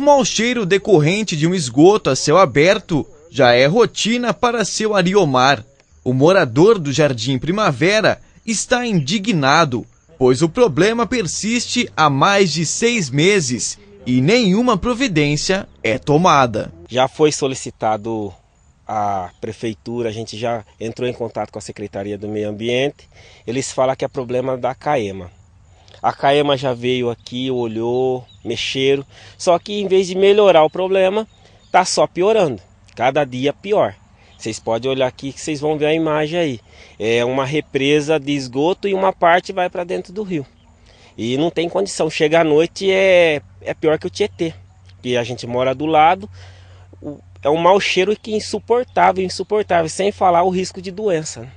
O mau cheiro decorrente de um esgoto a céu aberto já é rotina para seu Ariomar. O morador do Jardim Primavera está indignado, pois o problema persiste há mais de seis meses e nenhuma providência é tomada. Já foi solicitado à prefeitura, a gente já entrou em contato com a Secretaria do Meio Ambiente. Eles falam que é problema da CAEMA. A Caema já veio aqui, olhou, mexeram. Só que em vez de melhorar o problema, tá só piorando. Cada dia pior. Vocês podem olhar aqui que vocês vão ver a imagem aí. É uma represa de esgoto e uma parte vai para dentro do rio. E não tem condição. Chega à noite é, é pior que o Tietê. Que a gente mora do lado. É um mau cheiro que é insuportável, insuportável. Sem falar o risco de doença. Né?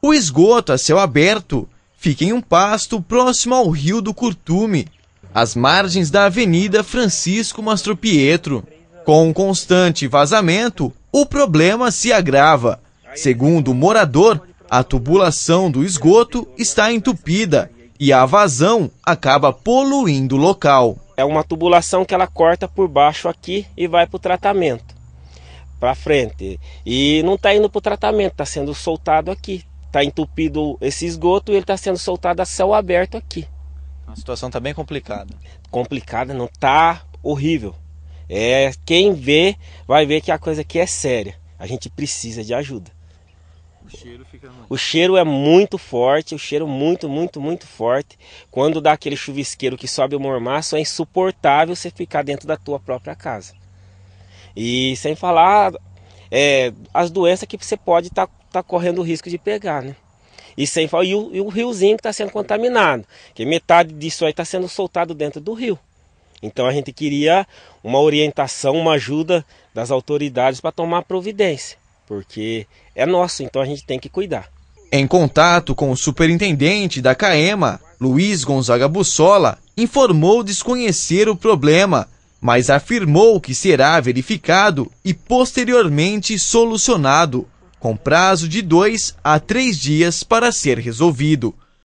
O esgoto a céu aberto fica em um pasto próximo ao rio do Curtume, às margens da Avenida Francisco Mastropietro. Com um constante vazamento, o problema se agrava. Segundo o morador, a tubulação do esgoto está entupida e a vazão acaba poluindo o local. É uma tubulação que ela corta por baixo aqui e vai para o tratamento, para frente. E não está indo para o tratamento, está sendo soltado aqui está entupido esse esgoto e ele está sendo soltado a céu aberto aqui. A situação está bem complicada. Complicada, não tá horrível. É quem vê vai ver que a coisa aqui é séria. A gente precisa de ajuda. O cheiro, fica... o cheiro é muito forte, o cheiro muito, muito, muito forte. Quando dá aquele chuvisqueiro que sobe o mormaço, é insuportável você ficar dentro da tua própria casa. E sem falar é, as doenças que você pode estar tá está correndo o risco de pegar, né? E, sem, e, o, e o riozinho que está sendo contaminado, que metade disso aí está sendo soltado dentro do rio. Então a gente queria uma orientação, uma ajuda das autoridades para tomar providência, porque é nosso, então a gente tem que cuidar. Em contato com o superintendente da CAEMA, Luiz Gonzaga Bussola, informou desconhecer o problema, mas afirmou que será verificado e posteriormente solucionado com prazo de dois a três dias para ser resolvido.